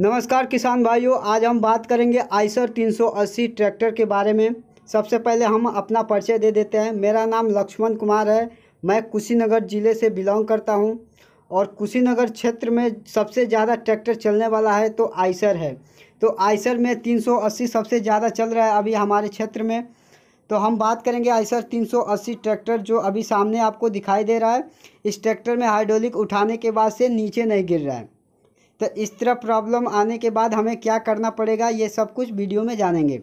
नमस्कार किसान भाइयों आज हम बात करेंगे आइसर 380 ट्रैक्टर के बारे में सबसे पहले हम अपना परिचय दे देते हैं मेरा नाम लक्ष्मण कुमार है मैं कुशीनगर ज़िले से बिलोंग करता हूं और कुशीनगर क्षेत्र में सबसे ज़्यादा ट्रैक्टर चलने वाला है तो आइसर है तो आइसर में 380 सबसे ज़्यादा चल रहा है अभी हमारे क्षेत्र में तो हम बात करेंगे आइसर 380 ट्रैक्टर जो अभी सामने आपको दिखाई दे रहा है इस ट्रैक्टर में हाइड्रोलिक उठाने के बाद से नीचे नहीं गिर रहा है तो इस तरह प्रॉब्लम आने के बाद हमें क्या करना पड़ेगा ये सब कुछ वीडियो में जानेंगे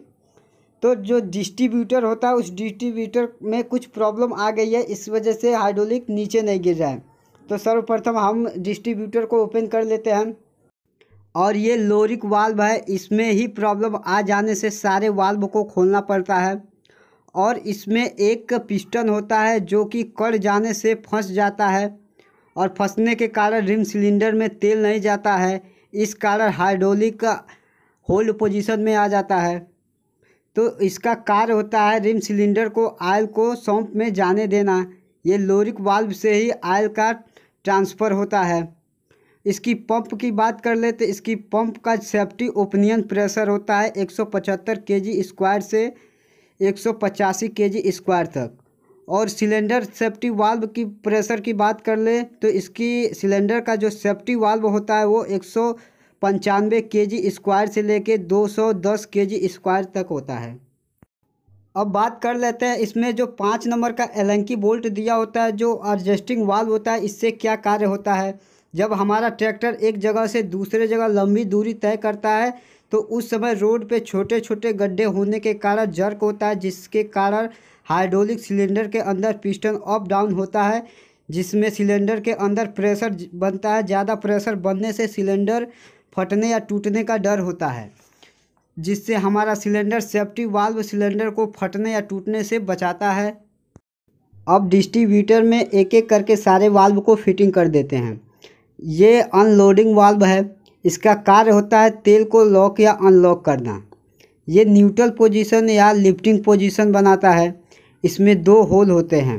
तो जो डिस्ट्रीब्यूटर होता है उस डिस्ट्रीब्यूटर में कुछ प्रॉब्लम आ गई है इस वजह से हाइड्रोलिक नीचे नहीं गिर रहा है तो सर्वप्रथम हम डिस्ट्रीब्यूटर को ओपन कर लेते हैं और ये लोरिक वाल्व है इसमें ही प्रॉब्लम आ जाने से सारे वाल्व को खोलना पड़ता है और इसमें एक पिस्टन होता है जो कि कड़ जाने से फंस जाता है और फंसने के कारण रिम सिलेंडर में तेल नहीं जाता है इस कारण हाइड्रोलिक का होल्ड पोजीशन में आ जाता है तो इसका कार्य होता है रिम सिलेंडर को आयल को सौंप में जाने देना ये लोरिक वाल्व से ही आयल का ट्रांसफ़र होता है इसकी पंप की बात कर ले तो इसकी पंप का सेफ्टी ओपिनियन प्रेशर होता है 175 सौ स्क्वायर से एक सौ स्क्वायर तक और सिलेंडर सेफ्टी वाल्व की प्रेशर की बात कर ले तो इसकी सिलेंडर का जो सेफ्टी वाल्व होता है वो एक सौ पंचानवे के जी स्क्वायर से लेके 210 के जी स्क्वायर तक होता है अब बात कर लेते हैं इसमें जो पाँच नंबर का एलंकी बोल्ट दिया होता है जो एडजस्टिंग वाल्व होता है इससे क्या कार्य होता है जब हमारा ट्रैक्टर एक जगह से दूसरे जगह लंबी दूरी तय करता है तो उस समय रोड पे छोटे छोटे गड्ढे होने के कारण जर्क होता है जिसके कारण हाइड्रोलिक सिलेंडर के अंदर पिस्टन अप डाउन होता है जिसमें सिलेंडर के अंदर प्रेशर बनता है ज़्यादा प्रेशर बनने से सिलेंडर फटने या टूटने का डर होता है जिससे हमारा सिलेंडर सेफ्टी वाल्व सिलेंडर को फटने या टूटने से बचाता है अब डिस्ट्रीब्यूटर में एक एक करके सारे वाल्व को फिटिंग कर देते हैं ये अनलोडिंग वाल्व है इसका कार्य होता है तेल को लॉक या अनलॉक करना ये न्यूट्रल पोजीशन या लिफ्टिंग पोजीशन बनाता है इसमें दो होल होते हैं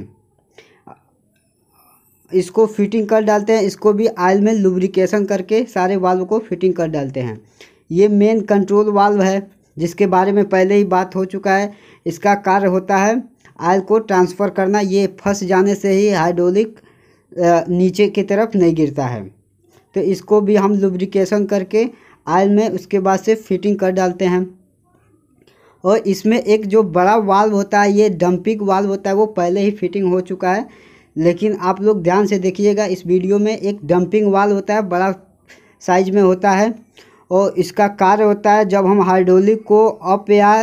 इसको फिटिंग कर डालते हैं इसको भी आयल में लुब्रिकेशन करके सारे वाल्व को फिटिंग कर डालते हैं ये मेन कंट्रोल वाल्व है जिसके बारे में पहले ही बात हो चुका है इसका कार्य होता है आयल को ट्रांसफ़र करना ये फंस जाने से ही हाइड्रोलिक नीचे की तरफ नहीं गिरता है तो इसको भी हम लुब्रिकेशन करके आयल में उसके बाद से फिटिंग कर डालते हैं और इसमें एक जो बड़ा वाल्व होता है ये डंपिंग वाल्व होता है वो पहले ही फिटिंग हो चुका है लेकिन आप लोग ध्यान से देखिएगा इस वीडियो में एक डंपिंग वाल्व होता है बड़ा साइज में होता है और इसका कार्य होता है जब हम हाइड्रोलिक को अप या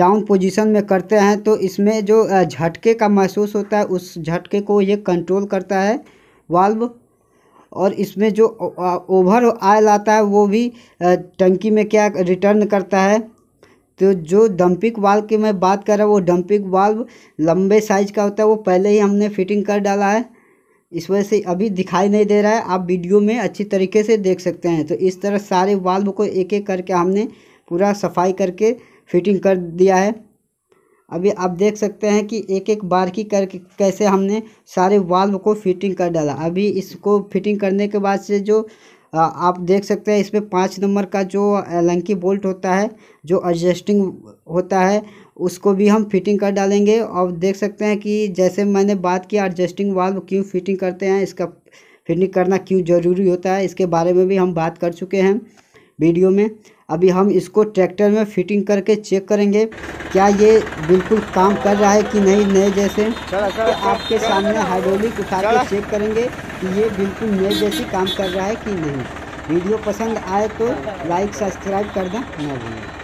डाउन पोजीशन में करते हैं तो इसमें जो झटके का महसूस होता है उस झटके को ये कंट्रोल करता है वाल्व और इसमें जो ओवर आयल आता है वो भी टंकी में क्या रिटर्न करता है तो जो डंपिंग वाल्व की मैं बात कर रहा हूँ वो डंपिंग वाल्व लंबे साइज का होता है वो पहले ही हमने फिटिंग कर डाला है इस वजह से अभी दिखाई नहीं दे रहा है आप वीडियो में अच्छी तरीके से देख सकते हैं तो इस तरह सारे वाल्व को एक एक करके हमने पूरा सफाई करके फिटिंग कर दिया है अभी आप देख सकते हैं कि एक एक बार की कर कैसे हमने सारे वाल्व को फिटिंग कर डाला अभी इसको फिटिंग करने के बाद से जो आप देख सकते हैं इसमें पाँच नंबर का जो लंकी बोल्ट होता है जो एडजस्टिंग होता है उसको भी हम फिटिंग कर डालेंगे और देख सकते हैं कि जैसे मैंने बात किया एडजस्टिंग वाल्व क्यों फिटिंग करते हैं इसका फिटिंग करना क्यों ज़रूरी होता है इसके बारे में भी हम बात कर चुके हैं वीडियो में अभी हम इसको ट्रैक्टर में फिटिंग करके चेक करेंगे क्या ये बिल्कुल काम कर रहा है कि नहीं नए जैसे तो आपके सामने हाइड्रोलिक उठा के चेक करेंगे कि ये बिल्कुल नए जैसे काम कर रहा है कि नहीं वीडियो पसंद आए तो लाइक सब्सक्राइब दें न भूलें